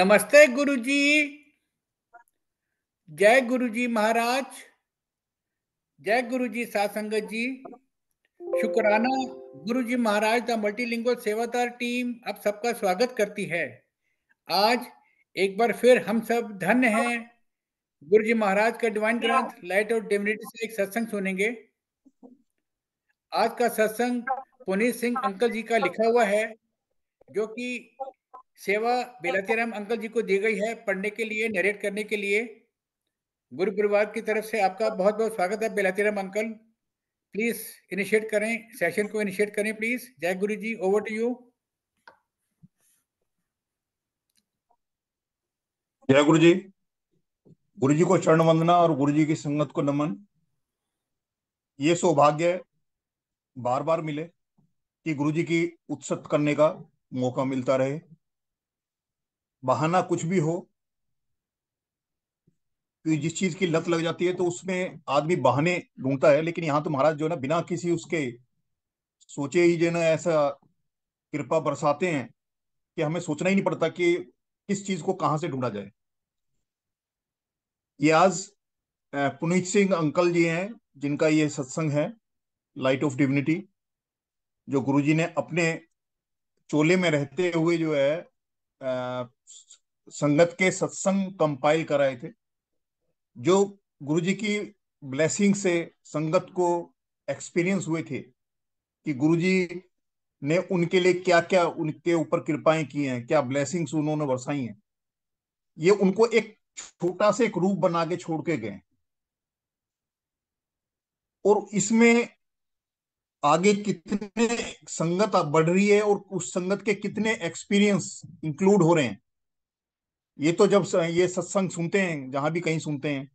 नमस्ते गुरु जी जय गुरु जी महाराज जय गुरु जी सासंग जी शुक्राना Guru ji Maharaj the multilingual sevadar team आप सबका स्वागत करती है आज एक बार फिर हम सब धन है गुरु जी महाराज का डिवाइन ग्रंथ लाइट और डिविनिटी से एक सत्संग सुनेंगे आज का सत्संग पुनीत सिंह अंकल जी का लिखा हुआ है जो कि सेवा राम अंकल जी को दी गई है पढ़ने के लिए नरेट करने के लिए गुरु परिवार की तरफ से आपका बहुत बहुत स्वागत है राम अंकल प्लीज इनिशिएट करें सेशन को इनिशिएट करें प्लीज जय गुरु जी ओवर टू यू जय गुरु जी गुरु जी को चरण वंदना और गुरु जी की संगत को नमन ये सौभाग्य बार बार मिले कि गुरु जी की उत्सत करने का मौका मिलता रहे बहाना कुछ भी हो क्योंकि तो जिस चीज की लत लग जाती है तो उसमें आदमी बहाने ढूंढता है लेकिन यहाँ तो महाराज जो है ना बिना किसी उसके सोचे ही जो ना ऐसा कृपा बरसाते हैं कि हमें सोचना ही नहीं पड़ता कि किस चीज को कहां से ढूंढा जाए ये आज पुनीत सिंह अंकल जी हैं जिनका ये सत्संग है लाइट ऑफ डिविनिटी जो गुरुजी ने अपने चोले में रहते हुए जो है संगत के सत्संग कंपाइल कराए थे जो गुरु जी की ब्लेसिंग से संगत को एक्सपीरियंस हुए थे कि गुरु जी ने उनके लिए क्या क्या उनके ऊपर कृपाएं की हैं क्या ब्लेसिंग्स उन्होंने बरसाई हैं ये उनको एक छोटा सा एक रूप बना के छोड़ के गए और इसमें आगे कितने संगत बढ़ रही है और उस संगत के कितने एक्सपीरियंस इंक्लूड हो रहे हैं ये तो जब ये सत्संग सुनते हैं जहां भी कहीं सुनते हैं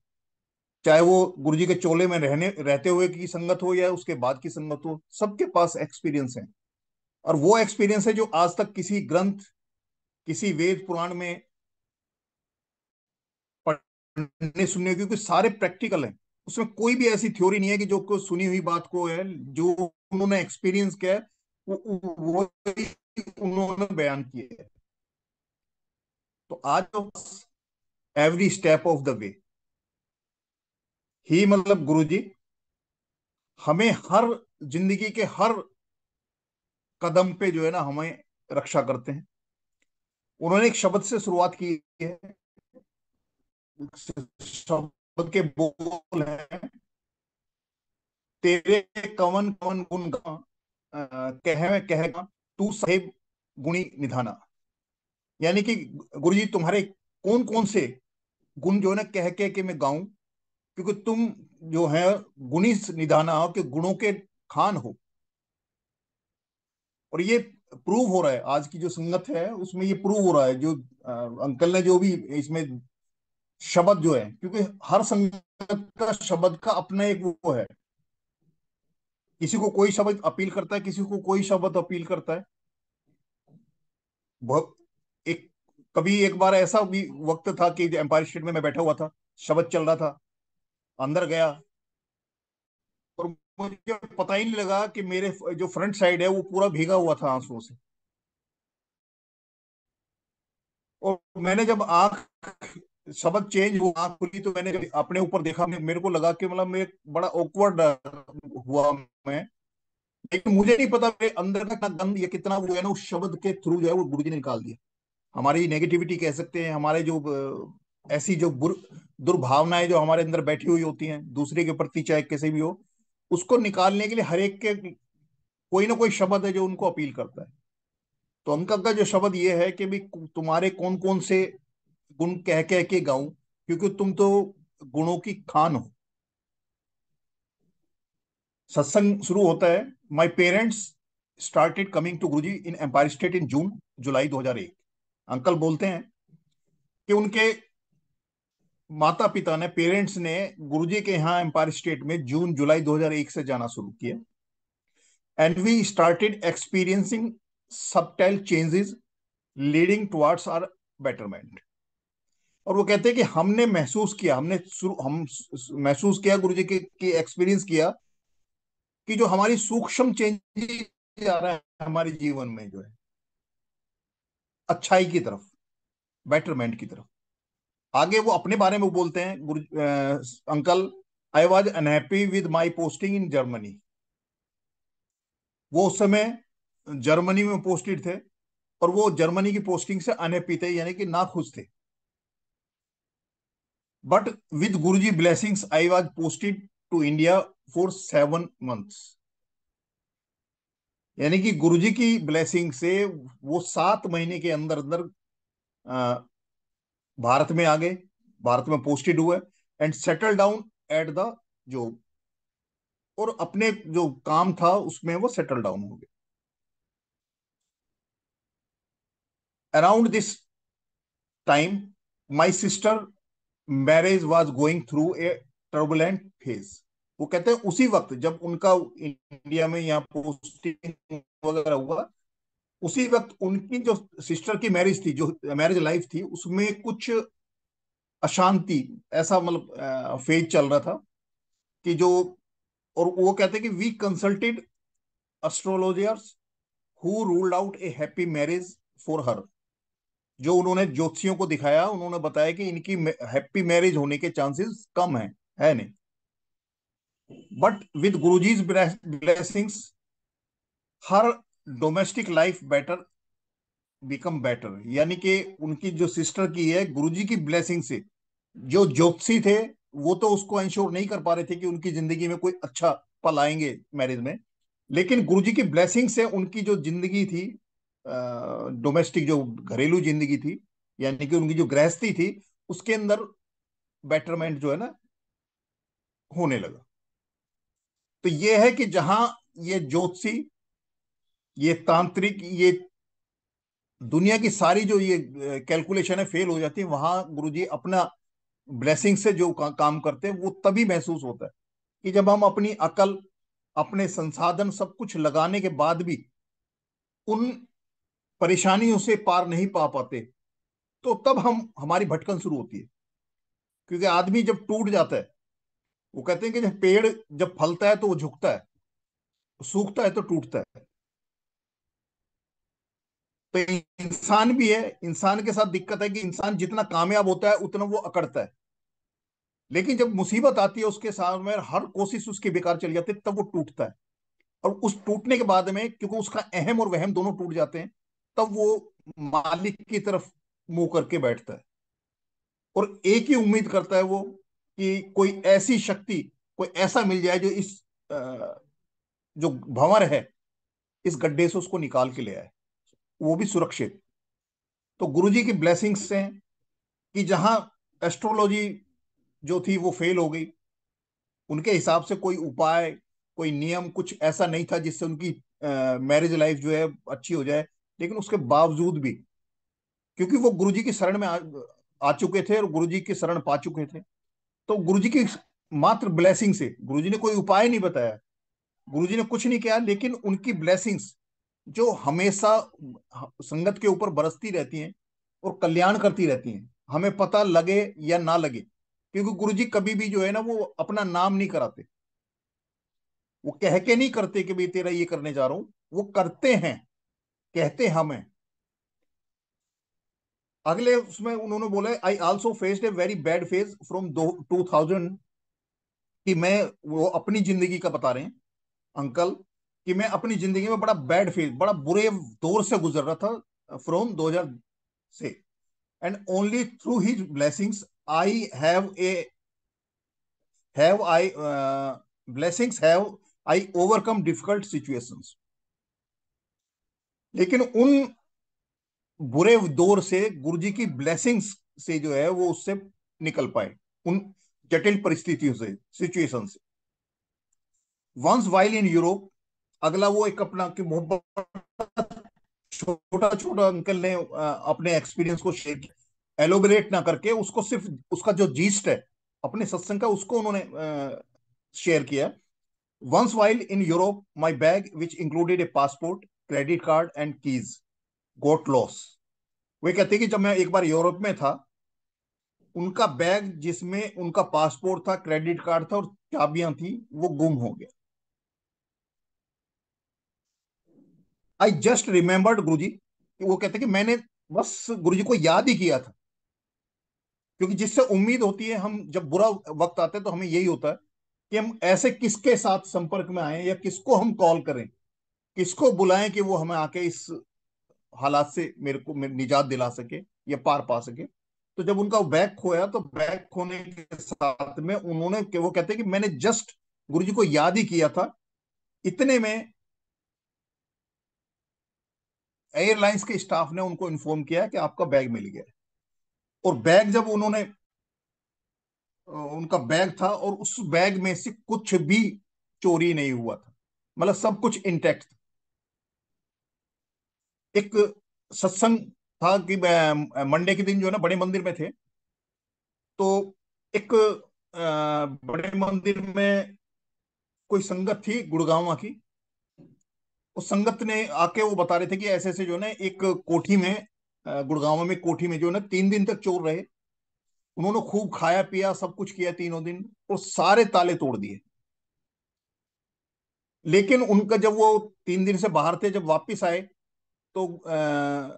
चाहे वो गुरु जी के चोले में रहने रहते हुए की संगत हो या उसके बाद की संगत हो सबके पास एक्सपीरियंस है और वो एक्सपीरियंस है जो आज तक किसी ग्रंथ किसी वेद पुराण में पढ़ने सुनने क्योंकि सारे प्रैक्टिकल हैं उसमें कोई भी ऐसी थ्योरी नहीं है कि जो को सुनी हुई बात को है जो उन्होंने एक्सपीरियंस किया है वो, वो उन्होंने बयान किया है तो आज every step of the way ही मतलब गुरुजी हमें हर जिंदगी के हर कदम पे जो है ना हमें रक्षा करते हैं उन्होंने एक शब्द से शुरुआत की है शब्द के बोल है तेरे कवन कवन गुण कह कहेगा तू सहेब गुणी निधाना यानी कि गुरु जी तुम्हारे कौन कौन से गुण जो है ना कह के के मैं गाऊं क्योंकि तुम जो है गुणी निधाना हो कि गुणों के खान हो और ये प्रूव हो रहा है आज की जो संगत है उसमें ये प्रूव हो रहा है जो आ, अंकल ने जो भी इसमें शब्द जो है क्योंकि हर संगत का शब्द का अपना एक वो है किसी को कोई शब्द अपील करता है किसी को कोई शब्द अपील करता है कभी एक बार ऐसा भी वक्त था कि एम्पायर स्टेट में मैं बैठा हुआ था शब्द चल रहा था अंदर गया और मुझे पता ही नहीं लगा कि मेरे जो फ्रंट साइड है वो पूरा भीगा हुआ था आंसुओं से और मैंने जब आंख सबक चेंज हुआ आंख खुली तो मैंने जब अपने ऊपर देखा मेरे को लगा कि मतलब मैं बड़ा ऑकवर्ड हुआ मैं लेकिन मुझे नहीं पता मेरे अंदर का गंद या कितना वो है ना उस शब्द के थ्रू जो है वो गुरु जी ने निकाल दिया हमारी नेगेटिविटी कह सकते हैं हमारे जो ऐसी जो दुर्भावनाएं जो हमारे अंदर बैठी हुई होती हैं दूसरे के प्रति चाहे कैसे भी हो उसको निकालने के लिए हर एक के कोई ना कोई शब्द है जो उनको अपील करता है तो अंकक का जो शब्द ये है कि भी तुम्हारे कौन कौन से गुण कह कह के गाऊं क्योंकि तुम तो गुणों की खान हो सत्संग शुरू होता है my parents started coming to Guruji in Empire State in June July 2001 uncle बोलते हैं कि उनके माता पिता ने पेरेंट्स ने गुरुजी के यहाँ एम्पायर स्टेट में जून जुलाई 2001 से जाना शुरू किया and we started experiencing subtle changes leading towards our betterment और वो कहते हैं कि हमने महसूस किया हमने हम महसूस किया गुरु जी के एक्सपीरियंस किया कि जो हमारी सूक्ष्म चेंजेस आ रहा है हमारे जीवन में जो है अच्छाई की तरफ बेटरमेंट की तरफ आगे वो अपने बारे में बोलते हैं Guru uncle I was unhappy with my posting in Germany वो उस समय जर्मनी में पोस्टेड थे और वो जर्मनी की पोस्टिंग से अनहैप्पी थे यानी कि ना खुश थे but with Guruji blessings I was posted to India for seven months यानी कि गुरुजी की ब्लेसिंग से वो सात महीने के अंदर अंदर भारत में आ गए भारत में पोस्टेड हुए and settle down at the जो और अपने जो काम था उसमें वो सेटल डाउन हो गए around this time my sister marriage was going through a turbulent phase वो कहते हैं उसी वक्त जब उनका इंडिया में यहाँ पोस्टिंग वगैरह हुआ उसी वक्त उनकी जो सिस्टर की मैरिज थी जो मैरिज लाइफ थी उसमें कुछ अशांति ऐसा मतलब फेज चल रहा था कि जो और वो कहते कि we consulted astrologers who ruled out a happy marriage for her जो उन्होंने ज्योतिषियों को दिखाया उन्होंने बताया कि इनकी हैप्पी मैरिज होने के चांसेस कम है, है नहीं with Guru guruji's blessings her domestic life better become better यानी कि उनकी जो सिस्टर की है गुरु जी की ब्लेसिंग से जो ज्योतिषी थे वो तो उसको इंश्योर नहीं कर पा रहे थे कि उनकी जिंदगी में कोई अच्छा पल आएंगे मैरिज में लेकिन गुरु जी की ब्लेसिंग से उनकी जो जिंदगी थी डोमेस्टिक जो घरेलू जिंदगी थी यानी कि उनकी जो गृहस्थी थी उसके अंदर बेटरमेंट जो है ना होने लगा तो ये है कि जहां ये ज्योतिषी ये तांत्रिक ये दुनिया की सारी जो ये कैलकुलेशन है फेल हो जाती है वहां गुरु जी अपना ब्लेसिंग से जो का, काम करते हैं वो तभी महसूस होता है कि जब हम अपनी अकल अपने संसाधन सब कुछ लगाने के बाद भी उन परेशानियों से पार नहीं पा पाते तो तब हम हमारी भटकन शुरू होती है क्योंकि आदमी जब टूट जाता है वो कहते हैं कि जब पेड़ जब फलता है तो वो झुकता है सूखता है तो टूटता है तो इंसान भी है इंसान के साथ दिक्कत है कि इंसान जितना कामयाब होता है उतना वो अकड़ता है लेकिन जब मुसीबत आती है उसके सामने हर कोशिश उसके बेकार चली जाती है तब वो टूटता है और उस टूटने के बाद में क्योंकि उसका अहम और वहम दोनों टूट जाते हैं तब वो मालिक की तरफ मुंह करके बैठता है और एक ही उम्मीद करता है वो कि कोई ऐसी शक्ति कोई ऐसा मिल जाए जो इस जो भंवर है इस गड्ढे से उसको निकाल के ले आए वो भी सुरक्षित तो गुरु जी की ब्लेसिंग्स से कि जहां एस्ट्रोलॉजी जो थी वो फेल हो गई उनके हिसाब से कोई उपाय कोई नियम कुछ ऐसा नहीं था जिससे उनकी मैरिज लाइफ जो है अच्छी हो जाए लेकिन उसके बावजूद भी क्योंकि वो गुरुजी की शरण में आ, आ चुके थे और गुरुजी की शरण पा चुके थे तो गुरु जी की मात्र ब्लेसिंग से गुरु जी ने कोई उपाय नहीं बताया गुरु जी ने कुछ नहीं किया लेकिन उनकी ब्लेसिंग्स जो हमेशा संगत के ऊपर बरसती रहती हैं और कल्याण करती रहती हैं हमें पता लगे या ना लगे क्योंकि गुरु जी कभी भी जो है ना वो अपना नाम नहीं कराते वो कह के नहीं करते कि भाई तेरा ये करने जा रहा हूं वो करते हैं कहते हमें अगले उसमें उन्होंने बोला I also faced a very bad phase from two thousand कि मैं वो अपनी जिंदगी का बता रहे हैं अंकल कि मैं अपनी जिंदगी में बड़ा बैड फेज बड़ा बुरे दौर से गुजर रहा था फ्रॉम हजार से and only through his blessings I have a have I blessings have I overcome difficult situations लेकिन उन बुरे दौर से गुरु जी की ब्लेसिंग्स से जो है वो उससे निकल पाए उन जटिल परिस्थितियों से सिचुएशन से वंस वाइल इन यूरोप अगला वो एक अपना की मोहब्बत छोटा छोटा अंकल ने अपने एक्सपीरियंस को शेयर किया एलोबरेट ना करके उसको सिर्फ उसका जो जीस्ट है अपने सत्संग का उसको उन्होंने शेयर किया once while in Europe my bag which included a passport credit card and keys got lost वे कहते कि जब मैं एक बार यूरोप में था उनका बैग जिसमें उनका पासपोर्ट था क्रेडिट कार्ड था और चाबियां थी वो गुम हो गया आई जस्ट रिमेम्बर्ड गुरु जी वो कहते कि मैंने बस गुरु जी को याद ही किया था क्योंकि जिससे उम्मीद होती है हम जब बुरा वक्त आता है तो हमें यही होता है कि हम ऐसे किसके साथ संपर्क में आए या किसको हम कॉल करें किसको बुलाएं कि वो हमें आके इस हालात से मेरे को निजात दिला सके या पार पा सके तो जब उनका बैग खोया तो बैग खोने के साथ में उन्होंने वो कहते कि मैंने जस्ट गुरु जी को याद ही किया था इतने में एयरलाइंस के स्टाफ ने उनको इन्फॉर्म किया कि आपका बैग मिल गया और बैग जब उन्होंने उनका बैग था और उस बैग में से कुछ भी चोरी नहीं हुआ था मतलब सब कुछ इंटेक्ट था एक सत्संग था कि मंडे के दिन जो है ना बड़े मंदिर में थे तो एक बड़े मंदिर में कोई संगत थी गुड़गांव की उस संगत ने आके वो बता रहे थे कि ऐसे ऐसे जो ना एक कोठी में गुड़गांव में कोठी में जो ना तीन दिन तक चोर रहे उन्होंने खूब खाया पिया सब कुछ किया तीनों दिन और सारे ताले तोड़ दिए लेकिन उनका जब वो तीन दिन से बाहर थे जब वापस आए तो आ,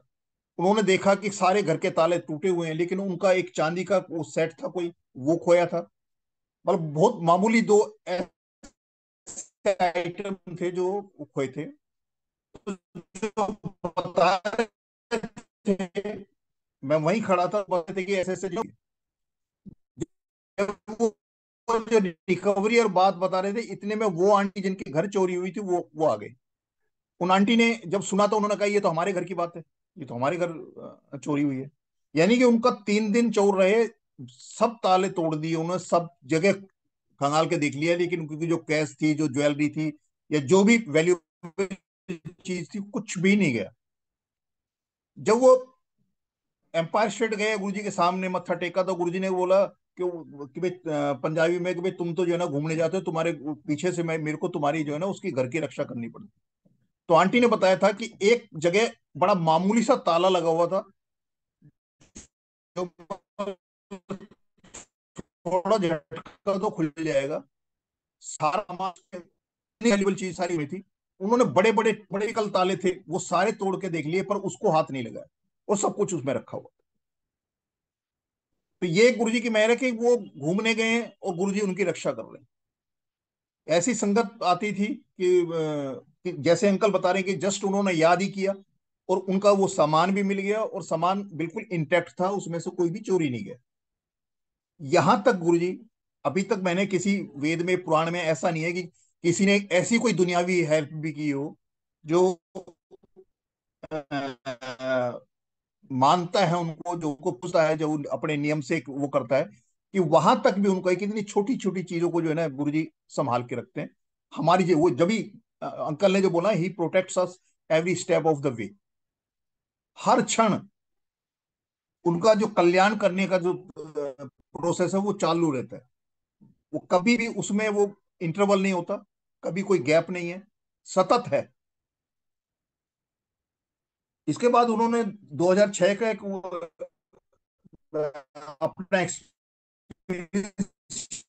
उन्होंने देखा कि सारे घर के ताले टूटे हुए हैं लेकिन उनका एक चांदी का वो सेट था कोई वो खोया था मतलब बहुत मामूली दो आइटम थे जो खोए तो थे मैं वहीं खड़ा था बताते थे कि ऐसे ऐसे जो जो रिकवरी और बात बता रहे थे इतने में वो आंटी जिनके घर चोरी हुई थी वो वो आ गई उन आंटी ने जब सुना तो उन्होंने कहा ये तो हमारे घर की बात है ये तो हमारे घर चोरी हुई है यानी कि उनका तीन दिन चोर रहे सब ताले तोड़ दिए उन्होंने सब जगह खंगाल के देख लिया लेकिन उनकी जो कैश थी जो ज्वेलरी थी या जो भी वैल्यू चीज थी कुछ भी नहीं गया जब वो एम्पायर स्टेट गए गुरुजी के सामने मत्था टेका तो गुरुजी ने बोला कि कि भाई पंजाबी में कि भाई तुम तो जो है ना घूमने जाते हो तुम्हारे पीछे से मैं मेरे को तुम्हारी जो है ना उसकी घर की रक्षा करनी पड़ती तो आंटी ने बताया था कि एक जगह बड़ा मामूली सा ताला लगा हुआ था थोड़ा झटका तो खुल जाएगा सारा वैल्यूबल चीज सारी हुई थी उन्होंने बड़े बड़े बड़े कल ताले थे वो सारे तोड़ के देख लिए पर उसको हाथ नहीं लगाया और सब कुछ उसमें रखा हुआ तो ये गुरु जी की मेहर है कि वो घूमने गए और गुरु जी उनकी रक्षा कर रहे हैं ऐसी संगत आती थी कि कि जैसे अंकल बता रहे हैं कि जस्ट उन्होंने याद ही किया और उनका वो सामान भी मिल गया और सामान बिल्कुल इंटैक्ट था उसमें से कोई भी चोरी नहीं गया यहां तक गुरु जी अभी तक मैंने किसी वेद में पुराण में ऐसा नहीं है कि किसी ने ऐसी कोई दुनियावी हेल्प भी की हो जो मानता है उनको जो उनको पूछता है जो अपने नियम से वो करता है कि वहां तक भी उनको कितनी छोटी छोटी चीजों को जो है ना गुरु जी संभाल के रखते हैं हमारी जो वो जब भी अंकल ने जो बोला he protect us every step of the way हर क्षण उनका जो कल्याण करने का जो प्रोसेस है वो चालू रहता है वो कभी भी उसमें वो इंटरवल नहीं होता कभी कोई गैप नहीं है सतत है इसके बाद उन्होंने 2006 का एक अपना एक्सपीरियंस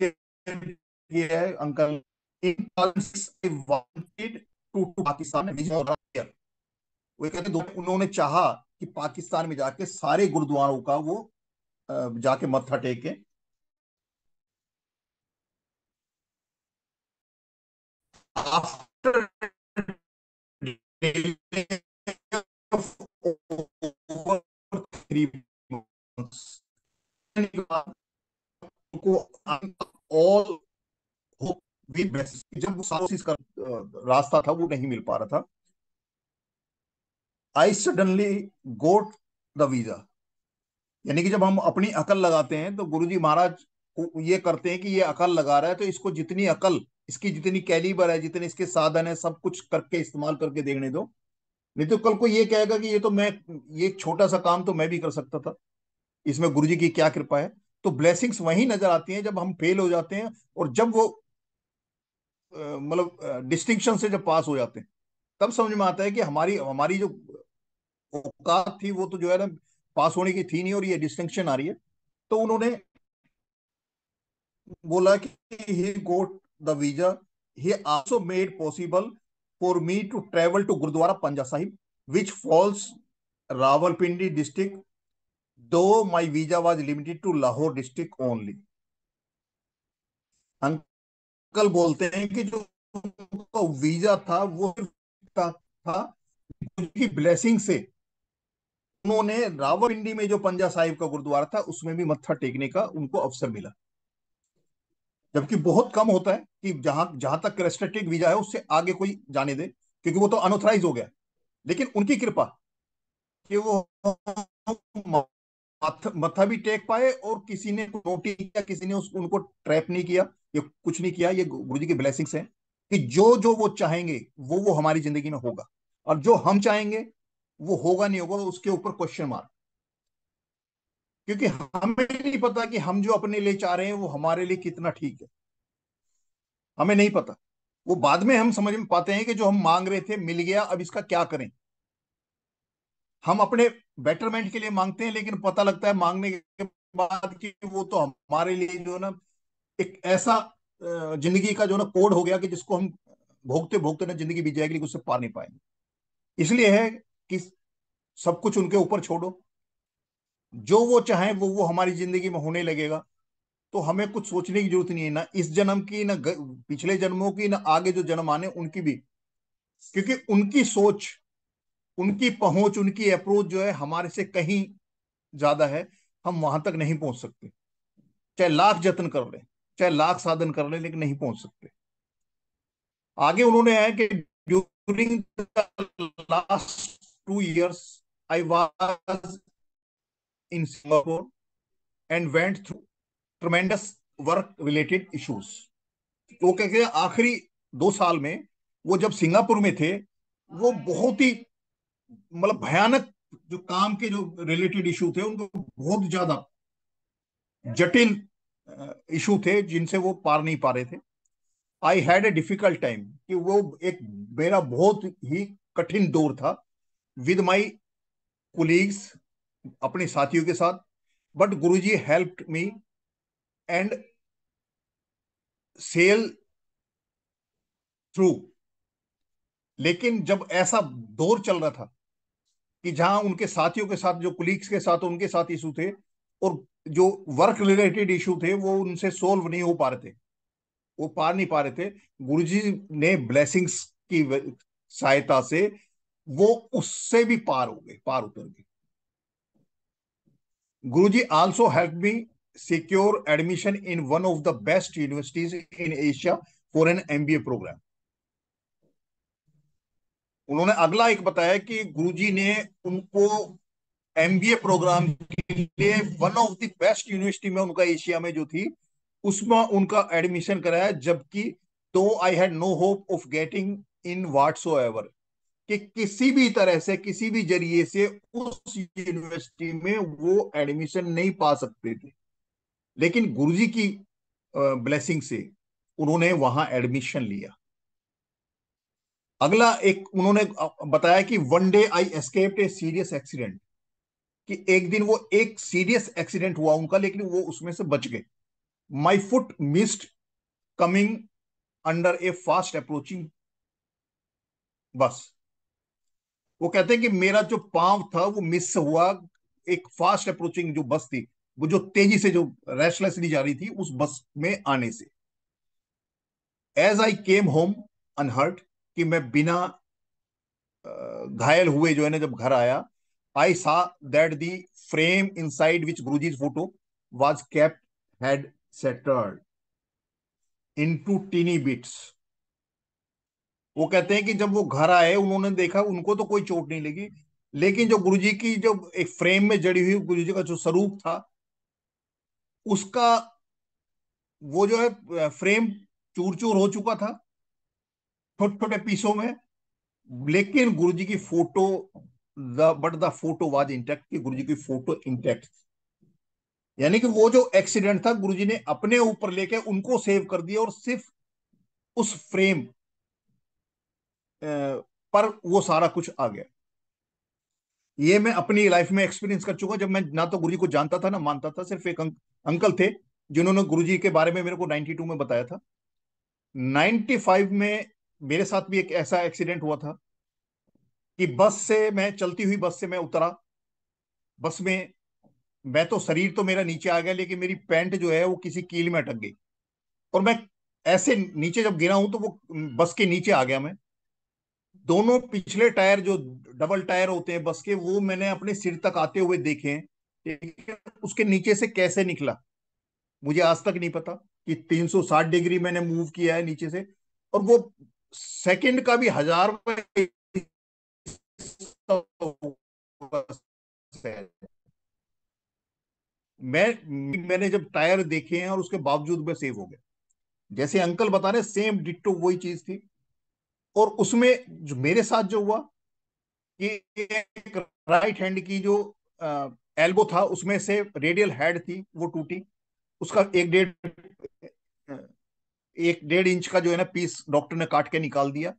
किया है अंकल उन्होंने चाहा कि पाकिस्तान में जाके सारे गुरुद्वारों का वो जाके मत्था टेके आफ्टर ऑल जब सालोसिस का रास्ता था वो नहीं मिल पा रहा था I suddenly got the visa यानी कि जब हम अपनी अकल लगाते हैं तो गुरुजी महाराज ये करते हैं कि ये अकल लगा रहा है तो इसको जितनी अकल इसकी जितनी कैलिबर है जितने इसके साधन है सब कुछ करके इस्तेमाल करके देखने दो नहीं तो कल को ये कहेगा कि ये तो मैं ये छोटा सा काम तो मैं भी कर सकता था इसमें गुरु जी की क्या कृपा है तो ब्लेसिंग्स वही नजर आती हैं जब हम फेल हो जाते हैं और जब वो मतलब डिस्टिंक्शन से जब पास हो जाते हैं तब समझ में आता है कि हमारी हमारी जो औकात थी वो तो जो है ना पास होने की थी नहीं और ये डिस्टिंक्शन आ रही है तो उन्होंने बोला कि he got the visa he also made possible for me to travel to Gurdwara Panja Sahib which falls Rawalpindi district though my visa was limited to Lahore district only कल बोलते हैं कि जो उनका वीजा था वो था, था ब्लेसिंग से उन्होंने रावलपिंडी में जो पंजा साहिब का गुरुद्वारा था उसमें भी मत्था टेकने का उनको अवसर मिला जबकि बहुत कम होता है कि जहां जहां तक रेस्ट्रिक्टेड वीजा है उससे आगे कोई जाने दे क्योंकि वो तो अनऑथराइज हो गया लेकिन उनकी कृपा कि वो मथा भी टेक पाए और किसी ने नोटिस किया किसी ने उस, उनको ट्रैप नहीं किया ये कुछ नहीं किया ये गुरु जी की ब्लेसिंग्स हैं कि जो जो वो चाहेंगे वो वो हमारी जिंदगी में होगा और जो हम चाहेंगे वो होगा नहीं होगा उसके ऊपर क्वेश्चन मार्क क्योंकि हमें नहीं पता कि हम जो अपने लिए चाह रहे हैं वो हमारे लिए कितना ठीक है हमें नहीं पता वो बाद में हम समझ में पाते हैं कि जो हम मांग रहे थे मिल गया अब इसका क्या करें हम अपने बेटरमेंट के लिए मांगते हैं लेकिन पता लगता है मांगने के बाद कि वो तो हमारे लिए जो ना एक ऐसा जिंदगी का जो ना कोड हो गया कि जिसको हम भोगते भोगते ना जिंदगी बीत जाएगी उससे पार नहीं पाएंगे इसलिए है कि सब कुछ उनके ऊपर छोड़ो जो वो चाहे वो वो हमारी जिंदगी में होने लगेगा तो हमें कुछ सोचने की जरूरत नहीं है ना इस जन्म की ना पिछले जन्मों की ना आगे जो जन्म आने उनकी भी क्योंकि उनकी सोच उनकी पहुंच उनकी अप्रोच जो है हमारे से कहीं ज्यादा है हम वहां तक नहीं पहुंच सकते चाहे लाख जतन कर लें चाहे लाख साधन कर लें लेकिन नहीं पहुंच सकते आगे उन्होंने है कि during the last two years I was in Singapore and went through tremendous work related issues वो कहते हैं आखिरी दो साल में वो जब सिंगापुर में थे वो बहुत ही मतलब भयानक जो काम के जो रिलेटेड इशू थे उनको बहुत ज्यादा जटिल इशू थे जिनसे वो पार नहीं पा रहे थे I had a difficult time कि वो एक मेरा बहुत ही कठिन दौर था विद माई कुलीग्स अपने साथियों के साथ but Guru ji help me and sail through लेकिन जब ऐसा दौर चल रहा था कि जहां उनके साथियों के साथ जो कुलीग्स के साथ उनके साथ इशू थे और जो वर्क रिलेटेड इशू थे वो उनसे सोल्व नहीं हो पा रहे थे वो पार नहीं पा रहे थे जी ने ब्लेसिंग्स की सहायता से वो उससे भी पार हो गए पार उतर गए Guruji also help me secure admission in one of the best universities in Asia for an MBA program उन्होंने अगला एक बताया कि गुरुजी ने उनको एमबीए प्रोग्राम के लिए one of the best university में उनका एशिया में जो थी उसमें उनका एडमिशन कराया जबकि though I had no hope of getting in whatsoever कि किसी भी तरह से किसी भी जरिए से उस यूनिवर्सिटी में वो एडमिशन नहीं पा सकते थे लेकिन गुरुजी की ब्लेसिंग से उन्होंने वहां एडमिशन लिया अगला एक उन्होंने बताया कि one day I escaped a serious accident कि एक दिन वो एक सीरियस एक्सीडेंट हुआ उनका लेकिन वो उसमें से बच गए my foot missed coming under a fast approaching bus वो कहते हैं कि मेरा जो पांव था वो मिस हुआ एक फास्ट अप्रोचिंग जो बस थी वो जो तेजी से जो रैशलेसली जा रही थी उस बस में आने से as I came home unhurt कि मैं बिना घायल हुए जो है ना जब घर आया I saw that the frame inside which ji photo was kept had shattered to tiny bits वो कहते हैं कि जब वो घर आए उन्होंने देखा उनको तो कोई चोट नहीं लगी लेकिन जो गुरु जी की जो एक फ्रेम में जड़ी हुई गुरु जी का जो स्वरूप था उसका वो जो है फ्रेम चूर चूर हो चुका था छोटे छोटे पीसों में लेकिन गुरु जी की photo the but the photo was intact की गुरु जी की फोटो इंटैक्ट यानी कि वो जो एक्सीडेंट था गुरुजी ने अपने ऊपर लेके उनको सेव कर दिया और सिर्फ उस फ्रेम पर वो सारा कुछ आ गया ये मैं अपनी लाइफ में एक्सपीरियंस कर चुका जब मैं ना तो गुरुजी को जानता था ना मानता था सिर्फ एक अंकल थे जिन्होंने गुरुजी के बारे में मेरे को 92 में बताया था 95 में मेरे साथ भी एक ऐसा एक्सीडेंट हुआ था कि बस से मैं चलती हुई बस से मैं उतरा बस में मैं तो शरीर तो मेरा नीचे आ गया लेकिन मेरी पैंट जो है वो किसी कील में अटक गई और मैं ऐसे नीचे जब गिरा हूं तो वो बस के नीचे आ गया मैं दोनों पिछले टायर जो डबल टायर होते हैं बस के वो मैंने अपने सिर तक आते हुए देखे हैं उसके नीचे से कैसे निकला मुझे आज तक नहीं पता कि 360 डिग्री मैंने मूव किया है नीचे से और वो सेकंड का भी हजार मैं मैंने जब टायर देखे हैं और उसके बावजूद मैं सेव हो गया जैसे अंकल बता रहे सेम डिट्टो वही चीज थी और उसमें जो मेरे साथ जो हुआ कि एक राइट हैंड की जो एल्बो था उसमें से रेडियल हेड थी वो टूटी उसका एक डेढ़ एक डेढ़ इंच का जो है ना पीस डॉक्टर ने काट के निकाल दिया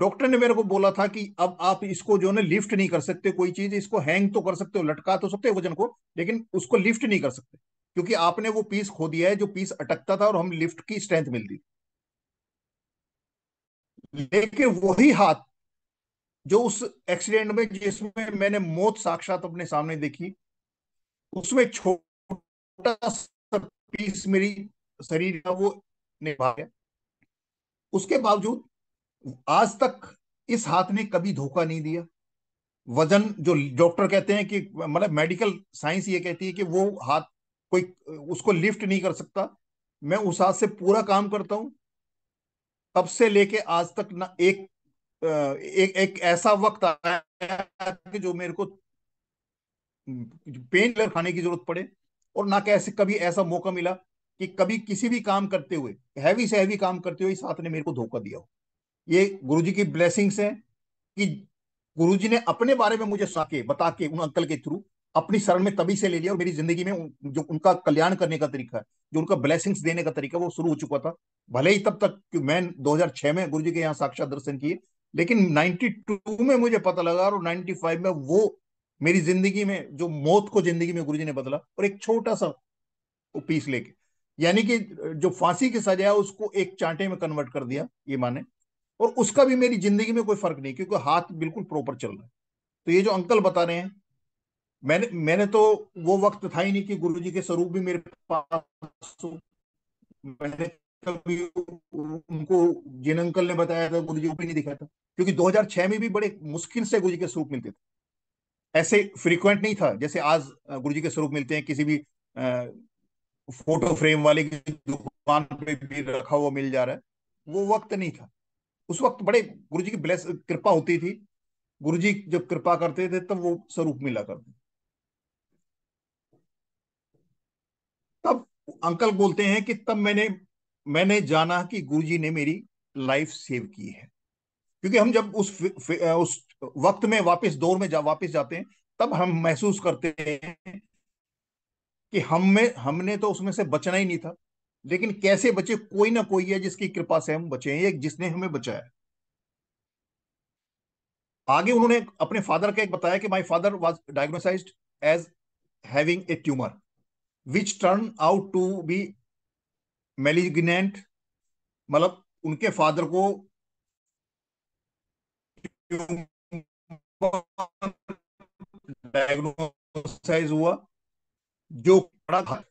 डॉक्टर ने मेरे को बोला था कि अब आप इसको जो है ना लिफ्ट नहीं कर सकते कोई चीज इसको हैंग तो कर सकते हो लटका तो सकते हो वजन को लेकिन उसको लिफ्ट नहीं कर सकते क्योंकि आपने वो पीस खो दिया है जो पीस अटकता था और हम लिफ्ट की स्ट्रेंथ मिलती थी लेकिन वही हाथ जो उस एक्सीडेंट में जिसमें मैंने मौत साक्षात अपने सामने देखी उसमें छोटा पीस मेरी शरीर का वो निभा गया उसके बावजूद आज तक इस हाथ ने कभी धोखा नहीं दिया वजन जो डॉक्टर कहते हैं कि मतलब मेडिकल साइंस ये कहती है कि वो हाथ कोई उसको लिफ्ट नहीं कर सकता मैं उस हाथ से पूरा काम करता हूं तब से लेके आज तक ना एक एक एक ऐसा वक्त आया कि जो मेरे को पेन खाने की जरूरत पड़े और ना कैसे कभी ऐसा मौका मिला कि कभी किसी भी काम करते हुए हैवी से हैवी काम करते हुए साथ ने मेरे को धोखा दिया हो ये गुरु जी की ब्लेसिंग्स है कि गुरु जी ने अपने बारे में मुझे साके बता के उन अंकल के थ्रू अपनी शरण में तभी से ले लिया और मेरी जिंदगी में जो उनका कल्याण करने का तरीका है जो उनका ब्लेसिंग्स देने का तरीका वो शुरू हो चुका था भले ही तब तक कि मैं 2006 में गुरु जी के यहाँ साक्षात दर्शन किए लेकिन 92 में मुझे पता लगा और 95 में वो मेरी जिंदगी में जो मौत को जिंदगी में गुरु जी ने बदला और एक छोटा सा पीस लेके यानी कि जो फांसी की सजा है उसको एक चांटे में कन्वर्ट कर दिया ये माने और उसका भी मेरी जिंदगी में कोई फर्क नहीं क्योंकि हाथ बिल्कुल प्रॉपर चल रहा है तो ये जो अंकल बता रहे हैं मैंने मैंने तो वो वक्त था ही नहीं कि गुरुजी के स्वरूप भी मेरे पास मैंने कभी उनको जिन अंकल ने बताया था जी को भी नहीं दिखाया था क्योंकि 2006 में भी बड़े मुश्किल से जी के स्वरूप मिलते थे ऐसे फ्रीक्वेंट नहीं था जैसे आज जी के स्वरूप मिलते हैं किसी भी फोटो फ्रेम वाले की दुकान पे भी रखा हुआ मिल जा रहा है वो वक्त नहीं था उस वक्त बड़े गुरु जी की ब्लेस कृपा होती थी गुरु जी जब कृपा करते थे तब वो स्वरूप मिला करते तब अंकल बोलते हैं कि तब मैंने मैंने जाना कि गुरु जी ने मेरी लाइफ सेव की है क्योंकि हम जब उस उस वक्त में वापस दौर में जा वापस जाते हैं तब हम महसूस करते हैं कि हम में हमने तो उसमें से बचना ही नहीं था लेकिन कैसे बचे कोई ना कोई है जिसकी कृपा से हम बचे हैं जिसने हमें बचाया आगे उन्होंने अपने फादर का एक बताया कि my father was diagnosed as having a tumour which turn out to be malignant मतलब उनके फादर को डायग्नोसाइज हुआ जो बड़ा था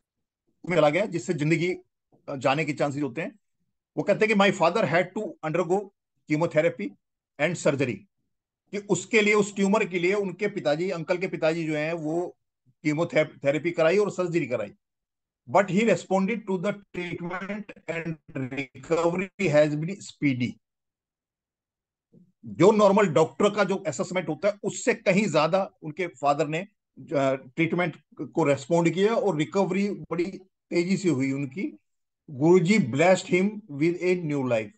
में चला गया जिससे जिंदगी जाने के चांसेस होते हैं वो कहते हैं कि my father had to undergo chemotherapy and surgery कि उसके लिए उस ट्यूमर के लिए उनके पिताजी अंकल के पिताजी जो हैं वो कीमोथेरेपी कराई और सर्जरी कराई but he responded to the treatment and recovery has been speedy जो नॉर्मल डॉक्टर का जो असेसमेंट होता है उससे कहीं ज्यादा उनके फादर ने ट्रीटमेंट को रेस्पॉन्ड किया और रिकवरी बड़ी तेजी से हुई उनकी Guruji blessed him with a new life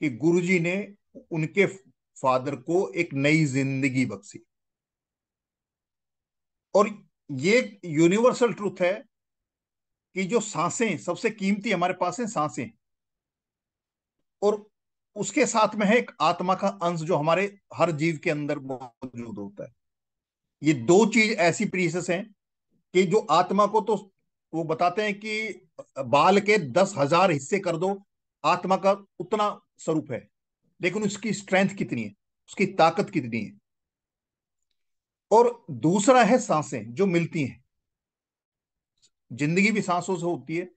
कि गुरुजी ने उनके फादर को एक नई जिंदगी बख्शी और ये यूनिवर्सल ट्रूथ है कि जो सांसें सबसे कीमती हमारे पास है सांसें और उसके साथ में है एक आत्मा का अंश जो हमारे हर जीव के अंदर मौजूद होता है ये दो चीज ऐसी प्रीसेस हैं कि जो आत्मा को तो वो बताते हैं कि बाल के दस हजार हिस्से कर दो आत्मा का उतना स्वरूप है लेकिन उसकी स्ट्रेंथ कितनी है उसकी ताकत कितनी है और दूसरा है सांसें जो मिलती हैं जिंदगी भी सांसों से होती है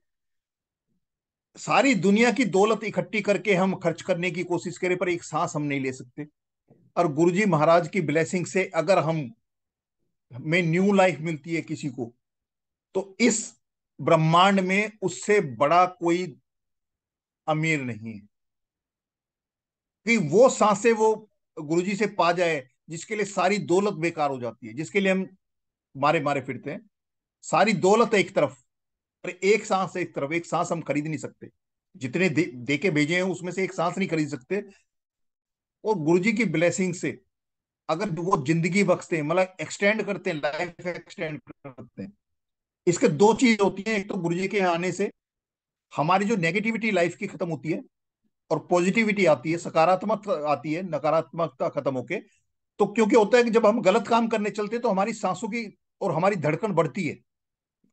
सारी दुनिया की दौलत इकट्ठी करके हम खर्च करने की कोशिश करें पर एक सांस हम नहीं ले सकते और गुरुजी महाराज की ब्लेसिंग से अगर हम में न्यू लाइफ मिलती है किसी को तो इस ब्रह्मांड में उससे बड़ा कोई अमीर नहीं है कि वो सांसे वो गुरुजी से पा जाए जिसके लिए सारी दौलत बेकार हो जाती है जिसके लिए हम मारे मारे फिरते हैं सारी दौलत है एक तरफ पर एक सांस है एक तरफ एक सांस हम खरीद नहीं सकते जितने दे, दे के भेजे हैं उसमें से एक सांस नहीं खरीद सकते और गुरुजी की ब्लेसिंग से अगर वो जिंदगी बख्शते हैं मतलब एक्सटेंड करते हैं लाइफ एक्सटेंड करते हैं इसके दो चीज होती है एक तो गुरु जी के आने से हमारी जो नेगेटिविटी लाइफ की खत्म होती है और पॉजिटिविटी आती है सकारात्मक आती है नकारात्मकता खत्म होके तो क्योंकि होता है कि जब हम गलत काम करने चलते हैं तो हमारी सांसों की और हमारी धड़कन बढ़ती है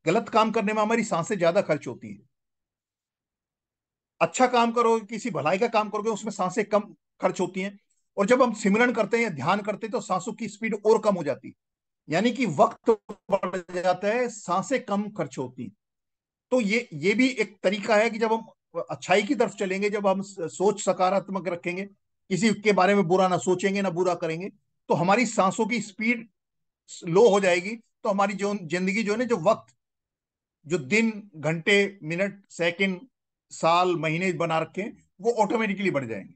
गलत काम करने में हमारी सांसें ज्यादा खर्च होती है अच्छा काम करोगे किसी भलाई का काम करोगे उसमें सांसें कम खर्च होती हैं और जब हम सिमरन करते हैं ध्यान करते हैं तो सांसों की स्पीड और कम हो जाती यानी कि वक्त बढ़ जाता है सांसें कम खर्च होती तो ये ये भी एक तरीका है कि जब हम अच्छाई की तरफ चलेंगे जब हम सोच सकारात्मक रखेंगे किसी के बारे में बुरा ना सोचेंगे ना बुरा करेंगे तो हमारी सांसों की स्पीड लो हो जाएगी तो हमारी जो जिंदगी जो है ना जो वक्त जो दिन घंटे मिनट सेकंड साल महीने बना रखे वो ऑटोमेटिकली बढ़ जाएंगे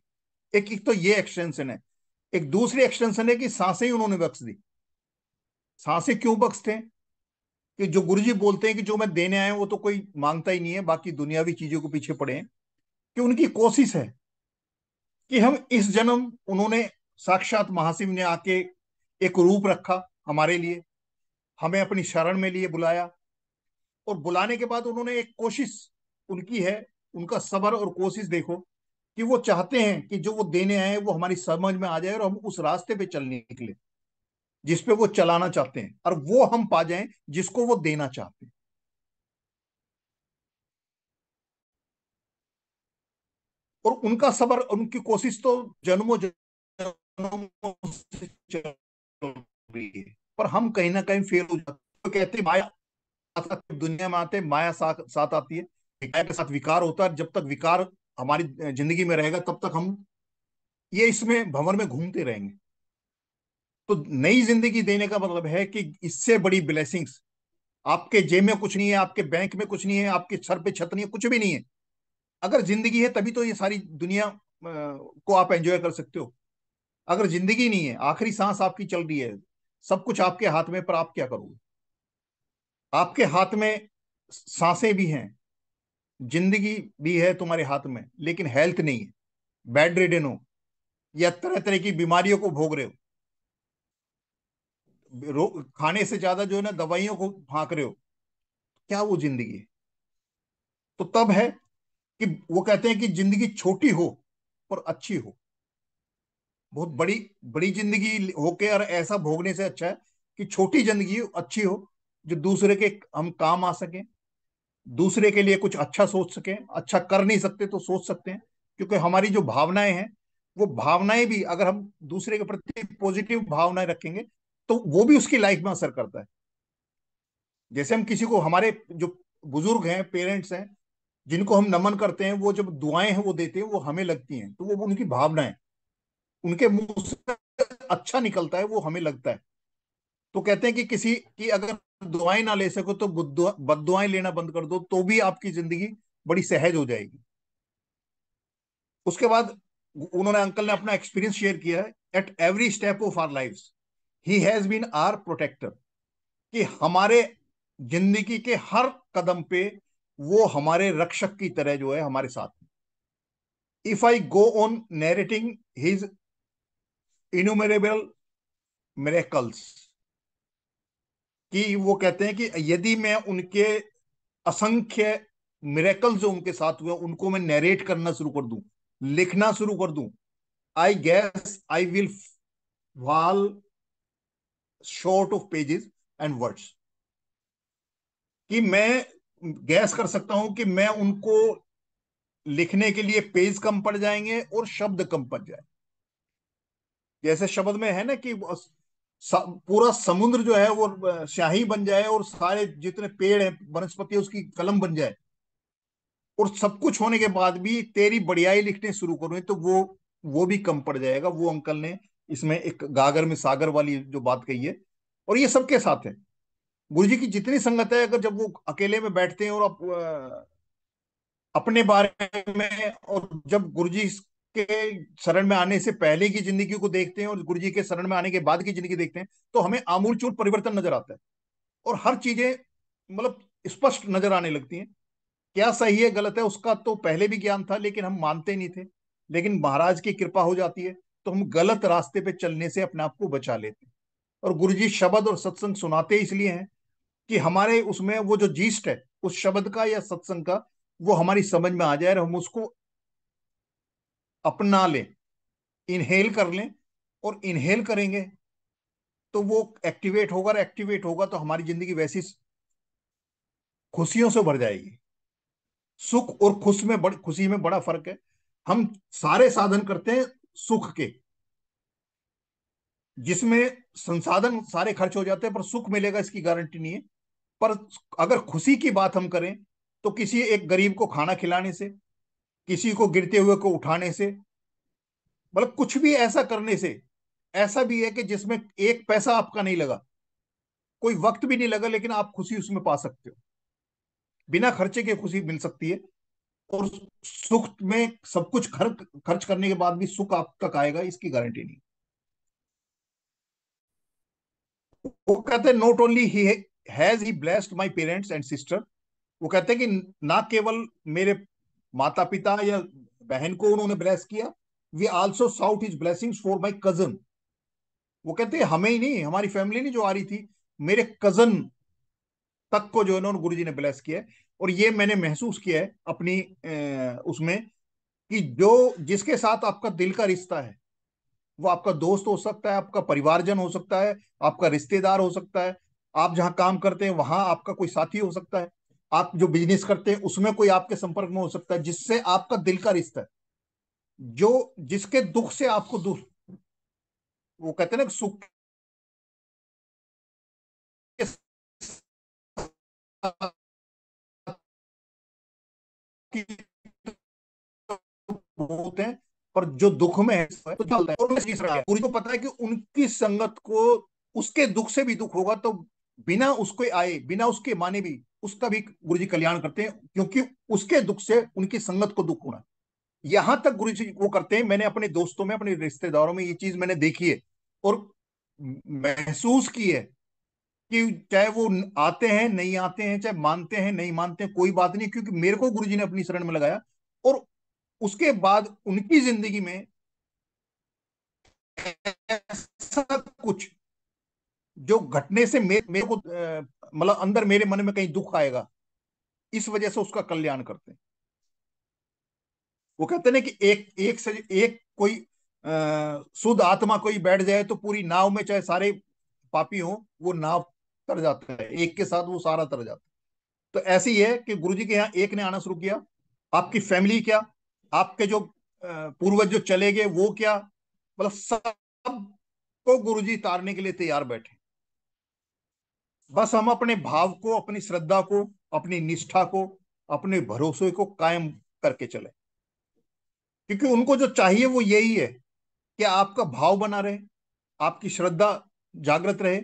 एक एक तो ये एक्सटेंशन है एक दूसरी एक्सटेंशन है कि सांसें ही उन्होंने बख्श दी सांसें क्यों बख्शते हैं कि जो गुरुजी बोलते हैं कि जो मैं देने आए वो तो कोई मांगता ही नहीं है बाकी दुनियावी चीजों के पीछे पड़े हैं कि उनकी कोशिश है कि हम इस जन्म उन्होंने साक्षात महासिव ने आके एक रूप रखा हमारे लिए हमें अपनी शरण में लिए बुलाया और बुलाने के बाद उन्होंने एक कोशिश उनकी है उनका सबर और कोशिश देखो कि वो चाहते हैं कि जो वो देने आए वो हमारी समझ में आ जाए और हम उस रास्ते पे चलने निकले जिसपे वो चलाना चाहते हैं और वो हम पा जाए जिसको वो देना चाहते हैं और उनका सबर उनकी कोशिश तो जन्मों जन्मों से चल रही है पर हम कहीं ना कहीं फेल हो जाते तो कहते माया दुनिया में आते माया साथ, साथ आती है के साथ विकार होता है जब तक विकार हमारी जिंदगी में रहेगा तब तक हम ये इसमें भंवर में घूमते रहेंगे तो नई जिंदगी देने का मतलब है कि इससे बड़ी ब्लेसिंग्स आपके जेब में कुछ नहीं है आपके बैंक में कुछ नहीं है आपके सर पे छत नहीं है कुछ भी नहीं है अगर जिंदगी है तभी तो ये सारी दुनिया को आप एंजॉय कर सकते हो अगर जिंदगी नहीं है आखिरी सांस आपकी चल रही है सब कुछ आपके हाथ में पर आप क्या करोगे आपके हाथ में सांसें भी हैं जिंदगी भी है तुम्हारे हाथ में लेकिन हेल्थ नहीं है बेड रिडन हो या तरह तरह की बीमारियों को भोग रहे हो खाने से ज्यादा जो है ना दवाइयों को फांक रहे हो क्या वो जिंदगी है तो तब है कि वो कहते हैं कि जिंदगी छोटी हो पर अच्छी हो बहुत बड़ी बड़ी जिंदगी होके और ऐसा भोगने से अच्छा है कि छोटी जिंदगी अच्छी हो जो दूसरे के हम काम आ सके दूसरे के लिए कुछ अच्छा सोच सके अच्छा कर नहीं सकते तो सोच सकते हैं क्योंकि हमारी जो भावनाएं हैं वो भावनाएं भी अगर हम दूसरे के प्रति पॉजिटिव भावनाएं रखेंगे तो वो भी उसकी लाइफ में असर करता है जैसे हम किसी को हमारे जो बुजुर्ग हैं पेरेंट्स हैं जिनको हम नमन करते हैं वो जब दुआएं हैं वो देते हैं वो हमें लगती हैं तो वो उनकी भावनाएं उनके मुंह से अच्छा निकलता है वो हमें लगता है तो कहते हैं कि किसी की अगर दुआएं ना ले सको तो बद दुआएं लेना बंद कर दो तो भी आपकी जिंदगी बड़ी सहज हो जाएगी उसके बाद उन्होंने अंकल ने अपना एक्सपीरियंस शेयर किया है at every step of our life he has been our protector कि हमारे जिंदगी के हर कदम पे वो हमारे रक्षक की तरह जो है हमारे साथ if I go on narrating his innumerable miracles कि वो कहते हैं कि यदि मैं उनके असंख्य मेरेकल जो उनके साथ हुए उनको मैं नरेट करना शुरू कर दूं लिखना शुरू कर दूं I guess I will fall short of pages and words कि मैं गैस कर सकता हूं कि मैं उनको लिखने के लिए पेज कम पड़ जाएंगे और शब्द कम पड़ जाए जैसे शब्द में है ना कि पूरा समुद्र जो है वो शाही बन जाए और सारे जितने पेड़ हैं वनस्पति उसकी कलम बन जाए और सब कुछ होने के बाद भी तेरी बढ़ियाई लिखने शुरू करो तो वो वो भी कम पड़ जाएगा वो अंकल ने इसमें एक गागर में सागर वाली जो बात कही है और ये सबके साथ है गुरु जी की जितनी संगत है अगर जब वो अकेले में बैठते हैं और अप, अपने बारे में और जब गुरु जी के शरण में आने से पहले की जिंदगी को देखते हैं और गुरु जी के शरण में आने के बाद की जिंदगी देखते हैं तो हमें आमूलचूल परिवर्तन नजर आता है और हर चीजें मतलब स्पष्ट नजर आने लगती हैं क्या सही है गलत है उसका तो पहले भी ज्ञान था लेकिन हम मानते नहीं थे लेकिन महाराज की कृपा हो जाती है तो हम गलत रास्ते पे चलने से अपने आप को बचा लेते हैं और गुरु जी शब्द और सत्संग सुनाते इसलिए हैं कि हमारे उसमें वो जो जीस्ट है उस शब्द का या सत्संग का वो हमारी समझ में आ जाए और हम उसको अपना लें इनहेल कर लें और इनहेल करेंगे तो वो एक्टिवेट होगा और एक्टिवेट होगा तो हमारी जिंदगी वैसी खुशियों से भर जाएगी सुख और खुश में बड़, खुशी में बड़ा फर्क है हम सारे साधन करते हैं सुख के जिसमें संसाधन सारे खर्च हो जाते हैं पर सुख मिलेगा इसकी गारंटी नहीं है पर अगर खुशी की बात हम करें तो किसी एक गरीब को खाना खिलाने से किसी को गिरते हुए को उठाने से मतलब कुछ भी ऐसा करने से ऐसा भी है कि जिसमें एक पैसा आपका नहीं लगा कोई वक्त भी नहीं लगा लेकिन आप खुशी उसमें पा सकते हो बिना खर्चे के खुशी मिल सकती है और सुख में सब कुछ खर्च खर्च करने के बाद भी सुख आप तक आएगा इसकी गारंटी नहीं वो कहते हैं not only he has he blessed my parents and sister वो कहते हैं कि ना केवल मेरे माता पिता या बहन को उन्होंने ब्लेस किया we also sought his blessing for my cousin वो कहते हैं हमें ही नहीं हमारी फैमिली नहीं जो आ रही थी मेरे कजन तक को जो है ना गुरु जी ने ब्लेस किया है और ये मैंने महसूस किया है अपनी ए, उसमें कि जो जिसके साथ आपका दिल का रिश्ता है वो आपका दोस्त हो सकता है आपका परिवारजन हो सकता है आपका रिश्तेदार हो सकता है आप जहां काम करते हैं वहां आपका कोई साथी हो सकता है आप जो बिजनेस करते हैं उसमें कोई आपके संपर्क में हो सकता है जिससे आपका दिल का रिश्ता है जो जिसके दुख से आपको दुख वो कहते हैं ना सुख होते हैं पर जो दुख में है तो चलता है और पूरी को पता है कि उनकी संगत को उसके दुख से भी दुख होगा तो बिना उसके आए बिना उसके माने भी उसका भी गुरु जी कल्याण करते हैं क्योंकि उसके दुख से उनकी संगत को दुख होना यहां तक गुरु जी वो करते हैं मैंने अपने दोस्तों में अपने रिश्तेदारों में ये चीज मैंने देखी है और महसूस की है कि चाहे वो आते हैं नहीं आते हैं चाहे मानते हैं नहीं मानते हैं कोई बात नहीं क्योंकि मेरे को गुरुजी ने अपनी शरण में लगाया और उसके बाद उनकी जिंदगी में ऐसा कुछ जो घटने से मे, मेरे को मतलब अंदर मेरे मन में कहीं दुख आएगा इस वजह से उसका कल्याण करते हैं वो कहते ना कि एक एक से एक कोई शुद्ध आत्मा कोई बैठ जाए तो पूरी नाव में चाहे सारे पापी हो वो नाव तर जाता है एक के साथ वो सारा तर जाता है तो ऐसी है कि गुरु जी के यहाँ एक ने आना शुरू किया आपकी फैमिली क्या आपके जो पूर्वज जो चले गए वो क्या मतलब सबको जी तारने के लिए तैयार बैठे बस हम अपने भाव को अपनी श्रद्धा को अपनी निष्ठा को अपने भरोसे को कायम करके चले क्योंकि उनको जो चाहिए वो यही है कि आपका भाव बना रहे आपकी श्रद्धा जागृत रहे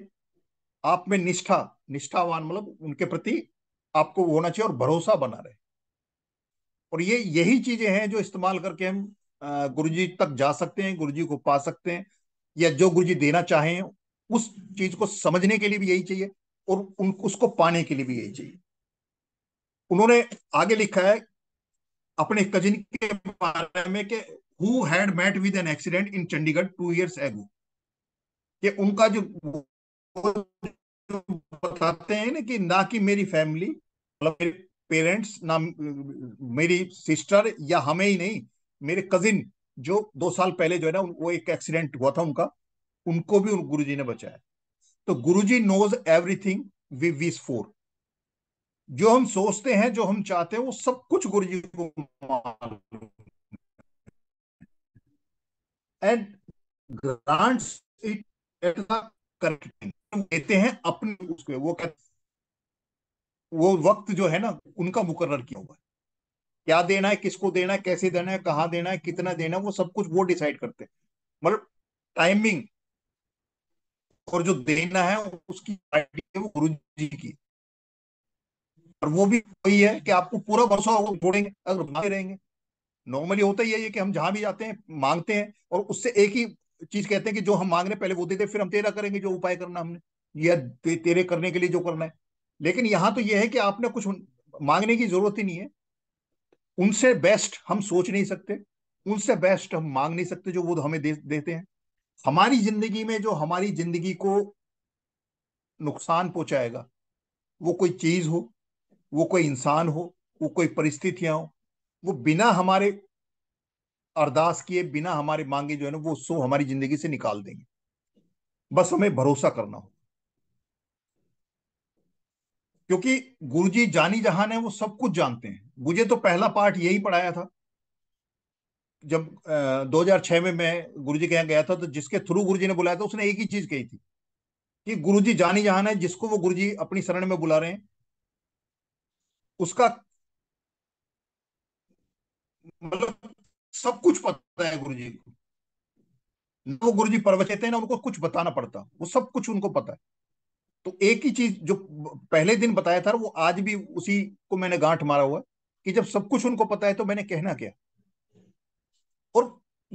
आप में निष्ठा निष्ठावान मतलब उनके प्रति आपको होना चाहिए और भरोसा बना रहे और ये यही चीजें हैं जो इस्तेमाल करके हम गुरु जी तक जा सकते हैं गुरु जी को पा सकते हैं या जो गुरु जी देना चाहें उस चीज को समझने के लिए भी यही चाहिए और उन उसको पाने के लिए भी यही चाहिए उन्होंने आगे लिखा है अपने कजिन के बारे में कि who had met with an accident in Chandigarh two years ago कि उनका जो बताते हैं ना कि ना कि मेरी फैमिली मतलब मेरे पेरेंट्स ना मेरी सिस्टर या हमें ही नहीं मेरे कजिन जो दो साल पहले जो है ना वो एक एक्सीडेंट हुआ था उनका उनको भी उन गुरुजी ने बचाया तो गुरुजी नोज एवरीथिंग विद वीस फोर जो हम सोचते हैं जो हम चाहते हैं वो सब कुछ गुरुजी को एंड ग्रांट्स इट देते हैं अपने उसको वो कहते वो वक्त जो है ना उनका मुकर्र किया हुआ है क्या देना है किसको देना है कैसे देना है कहाँ देना है कितना देना है वो सब कुछ वो डिसाइड करते हैं मतलब टाइमिंग और जो देना है उसकी है वो गुरु जी की और वो भी वही है कि आपको पूरा भरोसा होगा छोड़ेंगे अगर भागे रहेंगे नॉर्मली होता ही है ये कि हम जहां भी जाते हैं मांगते हैं और उससे एक ही चीज कहते हैं कि जो हम मांग रहे पहले वो देते फिर हम तेरा करेंगे जो उपाय करना हमने या ते, तेरे करने के लिए जो करना है लेकिन यहाँ तो यह है कि आपने कुछ मांगने की जरूरत ही नहीं है उनसे बेस्ट हम सोच नहीं सकते उनसे बेस्ट हम मांग नहीं सकते जो वो हमें दे, देते हैं हमारी जिंदगी में जो हमारी जिंदगी को नुकसान पहुंचाएगा वो कोई चीज हो वो कोई इंसान हो वो कोई परिस्थितियां हो वो बिना हमारे अरदास किए बिना हमारे मांगे जो है ना वो सो हमारी जिंदगी से निकाल देंगे बस हमें भरोसा करना हो क्योंकि गुरुजी जानी जहान है वो सब कुछ जानते हैं मुझे तो पहला पाठ यही पढ़ाया था जब दो हजार छह में मैं गुरु जी के यहाँ गया था तो जिसके थ्रू गुरु जी ने बुलाया था उसने एक ही चीज कही थी कि गुरु जी जानी जहान है जिसको वो गुरु जी अपनी शरण में बुला रहे हैं उसका मतलब सब कुछ पता है गुरुजी को ना वो जी परवचेते हैं ना उनको कुछ बताना पड़ता वो सब कुछ उनको पता है तो एक ही चीज जो पहले दिन बताया था वो आज भी उसी को मैंने गांठ मारा हुआ कि जब सब कुछ उनको पता है तो मैंने कहना क्या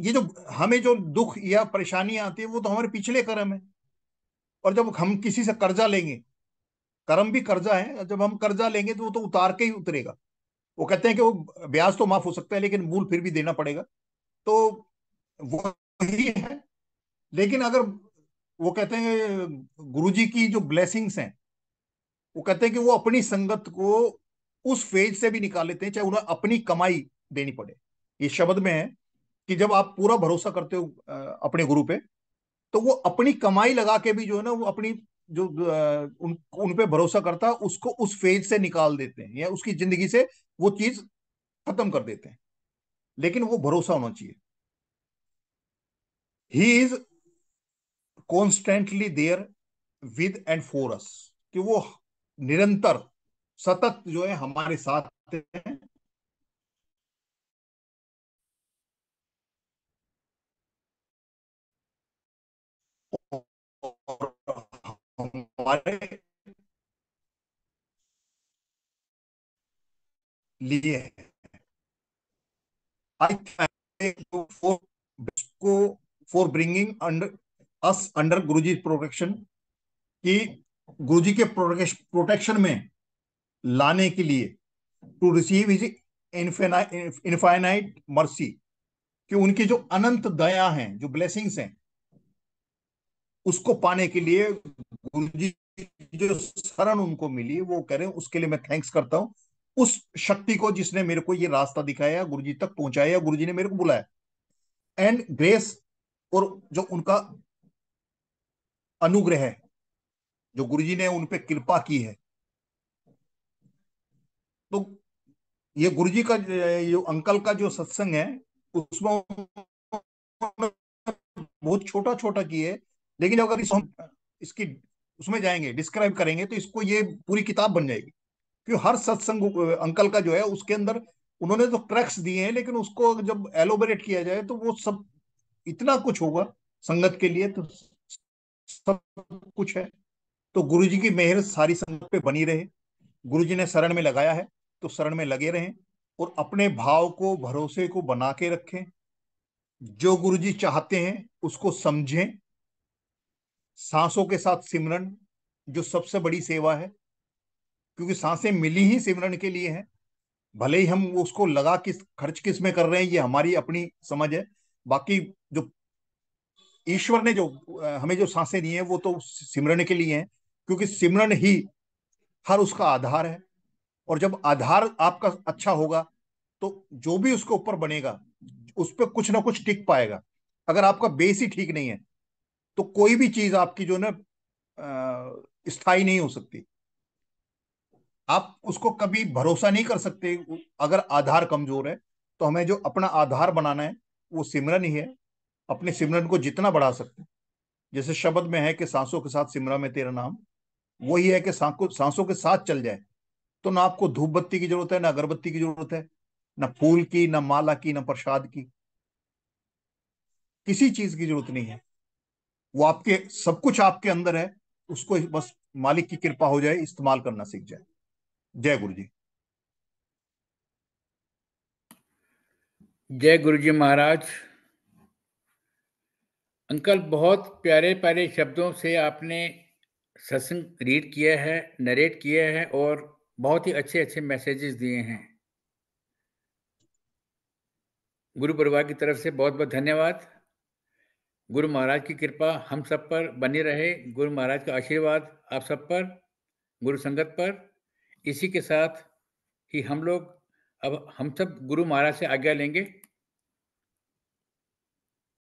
ये जो हमें जो दुख या परेशानी आती है वो तो हमारे पिछले कर्म है और जब हम किसी से कर्जा लेंगे कर्म भी कर्जा है जब हम कर्जा लेंगे तो वो तो उतार के ही उतरेगा वो कहते हैं कि वो ब्याज तो माफ हो सकता है लेकिन मूल फिर भी देना पड़ेगा तो वो ही है लेकिन अगर वो कहते हैं गुरु जी की जो ब्लेसिंग्स हैं वो कहते हैं कि वो अपनी संगत को उस फेज से भी निकाल लेते हैं चाहे उन्हें अपनी कमाई देनी पड़े ये शब्द में है कि जब आप पूरा भरोसा करते हो अपने गुरु पे तो वो अपनी कमाई लगा के भी जो है ना वो अपनी जो उन उन पे भरोसा करता है उसको उस फेज से निकाल देते हैं या उसकी जिंदगी से वो चीज खत्म कर देते हैं लेकिन वो भरोसा होना चाहिए he is constantly there with and for us कि वो निरंतर सतत जो है हमारे साथ हैं हमारे लिए है आई फॉर को for bringing under us under Guruji protection की गुरुजी के प्रोटेक्शन में लाने के लिए to receive his infinite mercy कि उनकी जो अनंत दया है जो ब्लेसिंग्स हैं उसको पाने के लिए गुरु जी जो शरण उनको मिली वो करें उसके लिए मैं थैंक्स करता हूँ उस शक्ति को जिसने मेरे को ये रास्ता दिखाया गुरु जी तक पहुंचाया गुरु जी ने मेरे को बुलाया एंड ग्रेस और जो उनका अनुग्रह है जो गुरु जी ने उन पर कृपा की है तो ये गुरु जी का जो अंकल का जो सत्संग है उसमें बहुत छोटा छोटा की है लेकिन अगर इस इसकी उसमें जाएंगे डिस्क्राइब करेंगे तो इसको ये पूरी किताब बन जाएगी क्यों हर सत्संग अंकल का जो है उसके अंदर उन्होंने तो ट्रैक्स दिए हैं लेकिन उसको जब एलोबरेट किया जाए तो वो सब इतना कुछ होगा संगत के लिए तो सब कुछ है तो गुरु जी की मेहर सारी संगत पे बनी रहे गुरु जी ने शरण में लगाया है तो शरण में लगे रहें और अपने भाव को भरोसे को बना के रखें जो गुरु जी चाहते हैं उसको समझें सांसों के साथ सिमरन जो सबसे बड़ी सेवा है क्योंकि सांसें मिली ही सिमरन के लिए हैं भले ही हम उसको लगा किस खर्च किस में कर रहे हैं ये हमारी अपनी समझ है बाकी जो ईश्वर ने जो हमें जो सांसें दी हैं वो तो सिमरन के लिए हैं क्योंकि सिमरन ही हर उसका आधार है और जब आधार आपका अच्छा होगा तो जो भी उसके ऊपर बनेगा उस पर कुछ ना कुछ टिक पाएगा अगर आपका बेस ही ठीक नहीं है तो कोई भी चीज आपकी जो ना स्थायी नहीं हो सकती आप उसको कभी भरोसा नहीं कर सकते अगर आधार कमजोर है तो हमें जो अपना आधार बनाना है वो सिमरन ही है अपने सिमरन को जितना बढ़ा सकते हैं जैसे शब्द में है कि सांसों के साथ सिमरा में तेरा नाम वही है कि सांसों के साथ चल जाए तो ना आपको धूप बत्ती की जरूरत है ना अगरबत्ती की जरूरत है ना फूल की ना माला की ना प्रसाद की किसी चीज की जरूरत नहीं है वो आपके सब कुछ आपके अंदर है उसको बस मालिक की कृपा हो जाए इस्तेमाल करना सीख जाए जय गुरु जी जय गुरु जी महाराज अंकल बहुत प्यारे प्यारे शब्दों से आपने सत्संग रीड किया है नरेट किया है और बहुत ही अच्छे अच्छे मैसेजेस दिए हैं गुरु परिवार की तरफ से बहुत बहुत धन्यवाद गुरु महाराज की कृपा हम सब पर बनी रहे गुरु महाराज का आशीर्वाद आप सब पर गुरु संगत पर इसी के साथ ही हम लोग अब हम सब गुरु महाराज से आज्ञा लेंगे